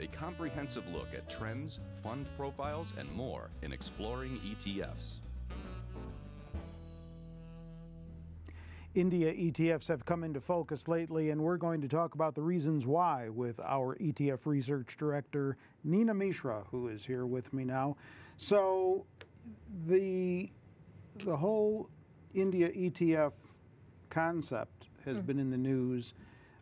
a comprehensive look at trends, fund profiles, and more in exploring ETFs. India ETFs have come into focus lately, and we're going to talk about the reasons why with our ETF research director, Nina Mishra, who is here with me now. So, the, the whole India ETF concept has mm. been in the news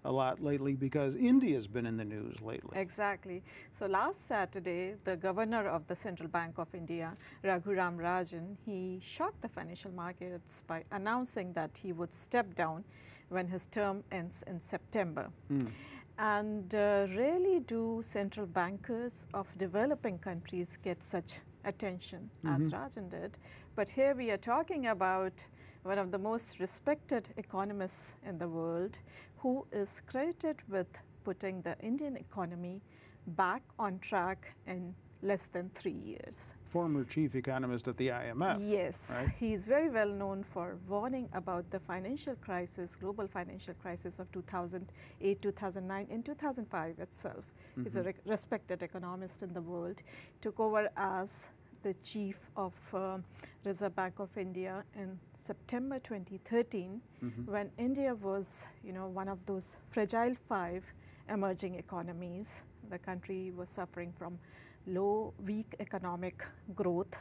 a lot lately because India's been in the news lately. Exactly. So last Saturday, the governor of the Central Bank of India, Raghuram Rajan, he shocked the financial markets by announcing that he would step down when his term ends in September. Mm. And uh, rarely do central bankers of developing countries get such attention mm -hmm. as mm-hmm. Rajan did. But here we are talking about one of the most respected economists in the world who is credited with putting the Indian economy back on track in less than three years. Former chief economist at the IMF. Yes, right? he is very well known for warning about the financial crisis, global financial crisis of 2008, 2009, and 2005 itself. Mm -hmm. He's a mm-hmm. re respected economist in the world. Took over as the chief of uh, Reserve Bank of India in September 2013, mm -hmm. when India was, you know, one of those fragile five emerging economies. The country was suffering from low, weak economic growth,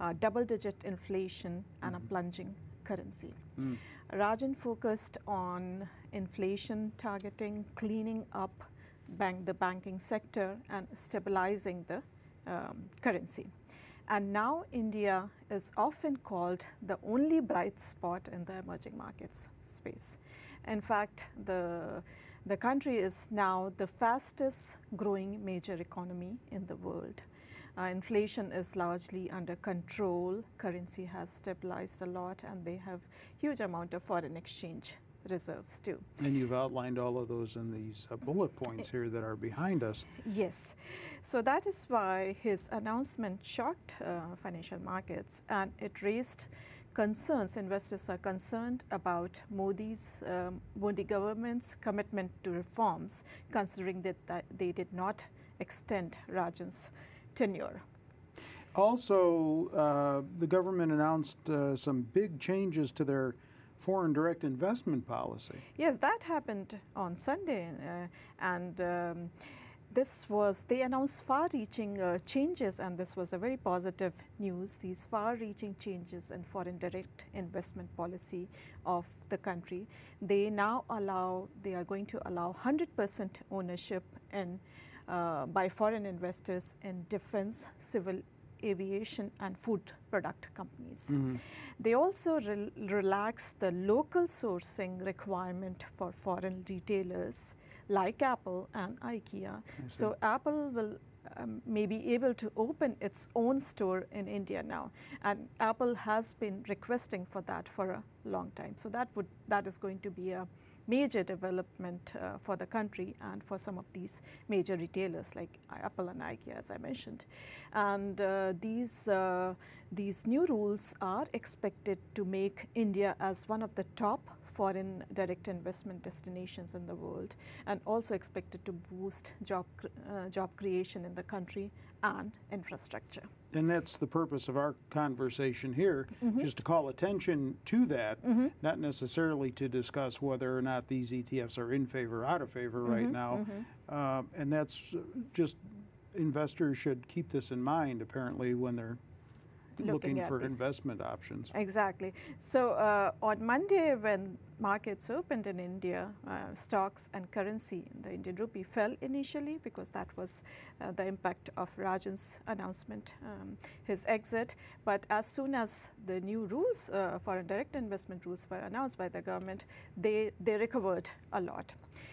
uh, double-digit inflation, mm -hmm. and a mm-hmm. plunging currency. Mm. Rajan focused on inflation targeting, cleaning up bank, the banking sector, and stabilizing the um, currency. And now India is often called the only bright spot in the emerging markets space. In fact, the, the country is now the fastest growing major economy in the world. Uh, inflation is largely under control, currency has stabilized a lot and they have huge amount of foreign exchange reserves too. And you've outlined all of those in these uh, bullet points eh, here that are behind us. Yes. So that is why his announcement shocked uh, financial markets and it raised concerns. Investors are concerned about Modi's, um, Modi government's commitment to reforms, considering that, that they did not extend Rajan's tenure. Also, uh, the government announced uh, some big changes to their foreign direct investment policy. Yes, that happened on Sunday, uh, and. Um, this was, they announced far reaching uh, changes, and this was a very positive news. These far reaching changes in foreign direct investment policy of the country. They now allow, they are going to allow 100% ownership in, uh, by foreign investors in defense, civil aviation and food product companies. Mm -hmm. They also re relax the local sourcing requirement for foreign retailers like Apple and IKEA. So Apple will um, may be able to open its own store in India now. And Apple has been requesting for that for a long time. So that would that is going to be a major development uh, for the country and for some of these major retailers like Apple and IKEA as I mentioned. And uh, these, uh, these new rules are expected to make India as one of the top foreign direct investment destinations in the world and also expected to boost job, uh, job creation in the country on infrastructure. And that's the purpose of our conversation here, mm -hmm. just to call attention to that, mm -hmm. not necessarily to discuss whether or not these ETFs are in favor or out of favor mm -hmm. right mm-hmm. now. Mm-hmm. Uh, and that's just investors should keep this in mind, apparently, when they're looking, looking for these. investment options. Exactly. So uh, on Monday, when markets opened in India, uh, stocks and currency in the Indian rupee fell initially because that was uh, the impact of Rajan's announcement, um, his exit. But as soon as the new rules, uh, foreign direct investment rules, were announced by the government, they, they recovered a lot.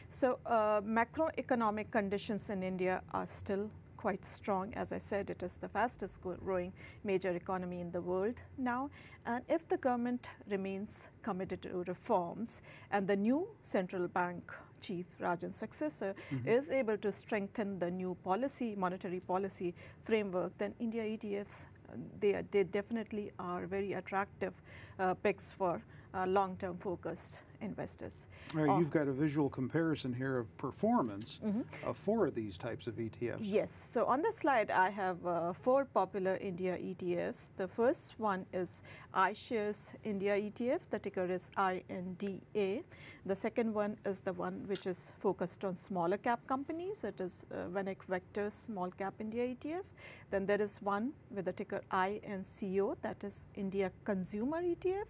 So uh, macroeconomic conditions in India are still quite strong. As I said, it is the fastest growing major economy in the world now. And if the government remains committed to reforms and the new central bank chief Rajan's successor mm -hmm. is able to strengthen the new policy, monetary policy framework, then India ETFs, uh, they, are, they definitely are very attractive uh, picks for uh, long-term focused investors. you've got a visual comparison here of performance mm -hmm. of four of these types of ETFs. Yes, so on the slide I have uh, four popular India ETFs. The first one is iShares India ETF, the ticker is INDA. The second one is the one which is focused on smaller cap companies. It is uh, Venic Vector Small Cap India ETF. Then there is one with the ticker INCO, that is India Consumer ETF.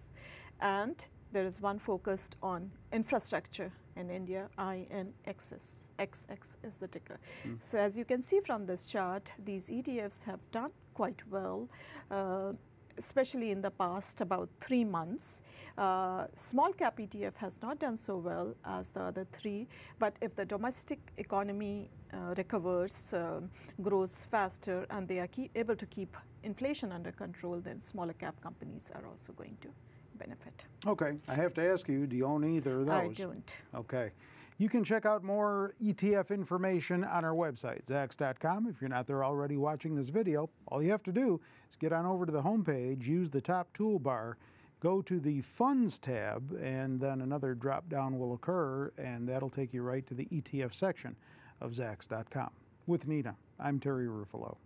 And there is one focused on infrastructure in India, INXS. XX is the ticker. Mm. So as you can see from this chart, these ETFs have done quite well. Uh, especially in the past about three months. Uh, small cap ETF has not done so well as the other three, but if the domestic economy uh, recovers, uh, grows faster, and they are able to keep inflation under control, then smaller cap companies are also going to benefit. Okay, I have to ask you, do you own either of those? I don't. Okay. You can check out more ETF information on our website, zax.com. If you're not there already watching this video, all you have to do is get on over to the homepage, use the top toolbar, go to the Funds tab, and then another drop down will occur, and that'll take you right to the ETF section of zax.com. With Nina, I'm Terry Ruffalo.